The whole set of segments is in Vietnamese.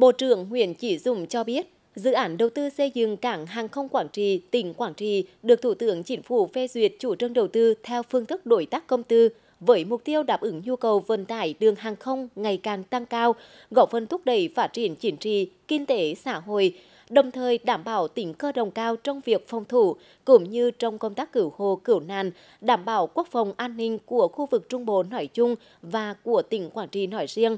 Bộ trưởng Nguyễn Chỉ Dũng cho biết, dự án đầu tư xây dựng cảng hàng không Quảng Trị, tỉnh Quảng Trị được Thủ tướng Chính phủ phê duyệt chủ trương đầu tư theo phương thức đối tác công tư với mục tiêu đáp ứng nhu cầu vận tải đường hàng không ngày càng tăng cao, góp phần thúc đẩy phát triển chính trị, kinh tế xã hội, đồng thời đảm bảo tính cơ động cao trong việc phòng thủ cũng như trong công tác cứu hộ cứu nạn, đảm bảo quốc phòng an ninh của khu vực Trung Bộ nói chung và của tỉnh Quảng Trị nói riêng.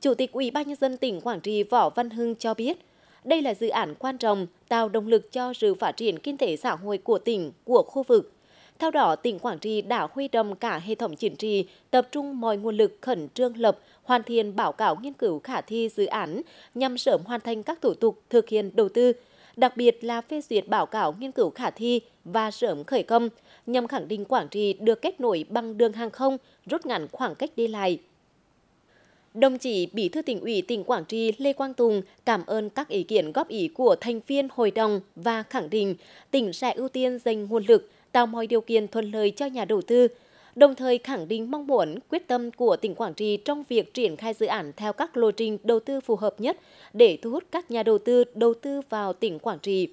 Chủ tịch Ủy ban nhân dân tỉnh Quảng Trị Võ Văn Hưng cho biết, đây là dự án quan trọng tạo động lực cho sự phát triển kinh tế xã hội của tỉnh, của khu vực. Theo đó, tỉnh Quảng Trị đã huy động cả hệ thống chính trị, tập trung mọi nguồn lực khẩn trương lập, hoàn thiện báo cáo nghiên cứu khả thi dự án nhằm sớm hoàn thành các thủ tục thực hiện đầu tư, đặc biệt là phê duyệt báo cáo nghiên cứu khả thi và sớm khởi công, nhằm khẳng định Quảng Trị được kết nối bằng đường hàng không, rút ngắn khoảng cách đi lại Đồng chí Bí thư tỉnh ủy tỉnh Quảng Trị Lê Quang Tùng cảm ơn các ý kiến góp ý của thành viên hội đồng và khẳng định tỉnh sẽ ưu tiên dành nguồn lực, tạo mọi điều kiện thuận lợi cho nhà đầu tư, đồng thời khẳng định mong muốn quyết tâm của tỉnh Quảng Trị trong việc triển khai dự án theo các lộ trình đầu tư phù hợp nhất để thu hút các nhà đầu tư đầu tư vào tỉnh Quảng Trị.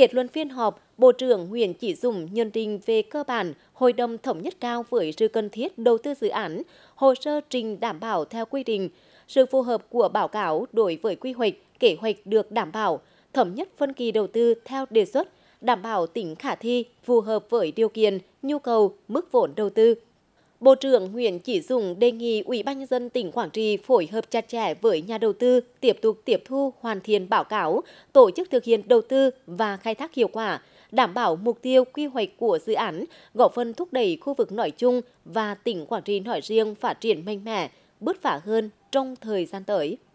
Kết luận phiên họp, Bộ trưởng Nguyễn Chỉ Dũng nhận định về cơ bản Hội đồng Thống nhất cao với sự cần thiết đầu tư dự án, hồ sơ trình đảm bảo theo quy định, sự phù hợp của báo cáo đối với quy hoạch, kế hoạch được đảm bảo, thống nhất phân kỳ đầu tư theo đề xuất, đảm bảo tính khả thi, phù hợp với điều kiện, nhu cầu, mức vốn đầu tư. Bộ trưởng Nguyễn Chỉ Dũng đề nghị Ủy ban nhân dân tỉnh Quảng Trị phối hợp chặt chẽ với nhà đầu tư tiếp tục tiếp thu hoàn thiện báo cáo, tổ chức thực hiện đầu tư và khai thác hiệu quả, đảm bảo mục tiêu quy hoạch của dự án, góp phần thúc đẩy khu vực nói chung và tỉnh Quảng Trị nói riêng phát triển mạnh mẽ, bứt phá hơn trong thời gian tới.